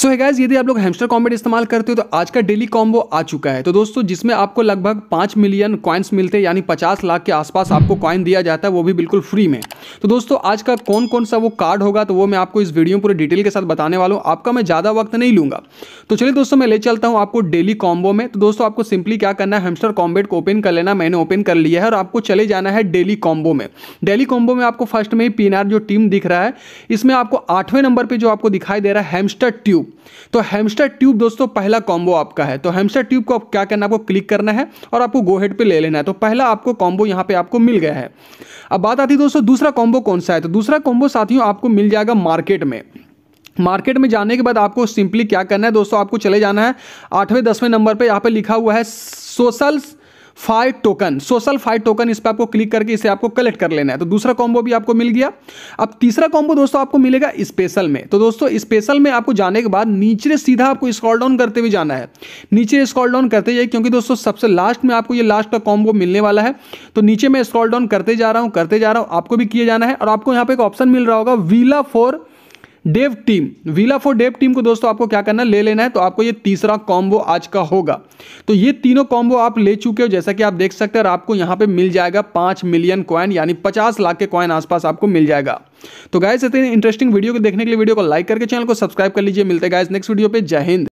सो है गाइज यदि आप लोग हैमस्टर कॉम्बेट इस्तेमाल करते हो तो आज का डेली कॉम्बो आ चुका है तो दोस्तों जिसमें आपको लगभग पाँच मिलियन कॉइन्स मिलते हैं यानी पचास लाख के आसपास आपको कॉइन दिया जाता है वो भी बिल्कुल फ्री में तो दोस्तों आज का कौन कौन सा वो कार्ड होगा तो वो मैं आपको इस वीडियो पूरे डिटेल के साथ बताने वाला हूँ आपका मैं ज़्यादा वक्त नहीं लूँगा तो चलिए दोस्तों मैं ले चलता हूँ आपको डेली कॉम्बो में तो दोस्तों आपको सिंपली क्या करना है हेमस्टर कॉम्बेट को ओपन कर लेना मैंने ओपन कर लिया है और आपको चले जाना है डेली कॉम्बो में डेली कॉम्बो में आपको फर्स्ट में ही पी जो टीम दिख रहा है इसमें आपको आठवें नंबर पर जो आपको दिखाई दे रहा है हैमस्टर ट्यूब तो हेमस्टर ट्यूब दोस्तों पहला कॉम्बो आपका है तो हेमस्टर ट्यूब को आप क्या करना है आपको क्लिक करना है और आपको गोहेड पे ले लेना है तो पहला आपको कॉम्बो यहाँ पे आपको मिल गया है अब बात आती है दोस्तों दूसरा कॉम्बो कौन सा है तो दूसरा कॉम्बो साथियों आपको मिल जाएगा मार्केट में मार्केट में जाने के बाद आपको सिंपली क्या करना है दोस्तों आपको चले जाना है आठवें दसवें नंबर पर यहाँ पर लिखा हुआ है socials five token social five token इस पर आपको क्लिक करके इसे आपको कलेक्ट कर लेना है तो दूसरा कॉम्बो भी आपको मिल गया अब तीसरा कॉम्बो दोस्तों आपको मिलेगा स्पेशल में तो दोस्तों स्पेशल में आपको जाने के बाद नीचे सीधा आपको स्क्रॉल डाउन करते हुए जाना है नीचे स्क्रॉल डाउन करते जाइए क्योंकि दोस्तों सबसे लास्ट में आपको ये लास्ट का कॉम्बो मिलने वाला है तो नीचे मैं स्क्रॉल डाउन करते जा रहा हूँ करते जा रहा हूँ आपको भी किए जाना है और आपको यहाँ पर एक ऑप्शन मिल रहा होगा villa for dev team villa for dev team को दोस्तों आपको क्या करना ले लेना है तो आपको ये तीसरा कॉम्बो आज का होगा तो ये तीनों कॉम्बो आप ले चुके हो जैसा कि आप देख सकते हैं और आपको यहाँ पे मिल जाएगा पाँच मिलियन कॉइन यानी पचास लाख के कॉइन आसपास आपको मिल जाएगा तो गाय इतनी इंटरेस्टिंग वीडियो को देखने के लिए वीडियो को लाइक करके चैनल को सब्सक्राइब कर लीजिए मिलते गाय नेक्स्ट वीडियो पे जय हिंद